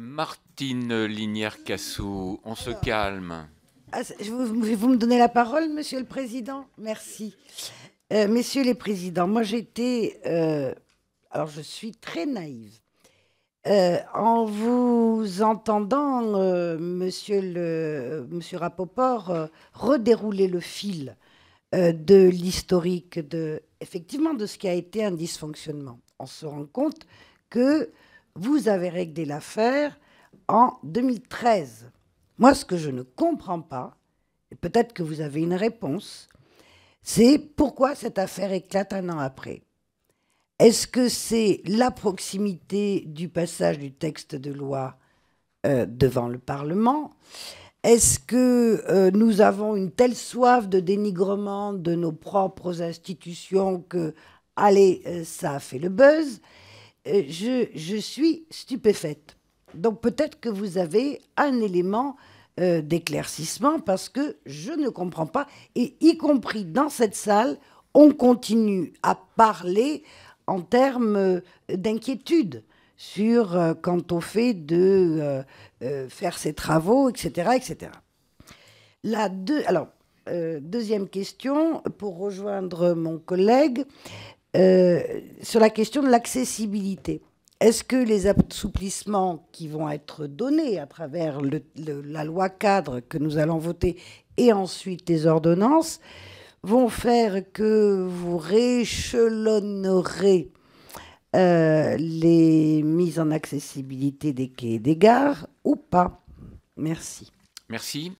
Martine Linière-Cassou, on se calme. Ah, vous, vous, me donnez la parole, Monsieur le Président Merci. Euh, messieurs les Présidents, moi j'étais... Euh, alors je suis très naïve. Euh, en vous entendant, Monsieur, le, monsieur Rapoport, redérouler le fil de l'historique, de, effectivement, de ce qui a été un dysfonctionnement, on se rend compte que vous avez réglé l'affaire en 2013. Moi, ce que je ne comprends pas, et peut-être que vous avez une réponse, c'est pourquoi cette affaire éclate un an après. Est-ce que c'est la proximité du passage du texte de loi euh, devant le Parlement Est-ce que euh, nous avons une telle soif de dénigrement de nos propres institutions que, allez, euh, ça a fait le buzz euh, je, suis stupéfaite. Donc peut-être que vous avez un élément euh, d'éclaircissement parce que je ne comprends pas. Et y compris dans cette salle, on continue à parler en termes euh, d'inquiétude sur quant au fait de faire ses travaux, etc., etc. La deux, alors deuxième question pour rejoindre mon collègue. Euh, sur la question de l'accessibilité. Est-ce que les assouplissements qui vont être donnés à travers la loi cadre que nous allons voter et ensuite les ordonnances vont faire que vous réchelonnerez euh, les mises en accessibilité des quais et des gares ou pas Merci. Merci.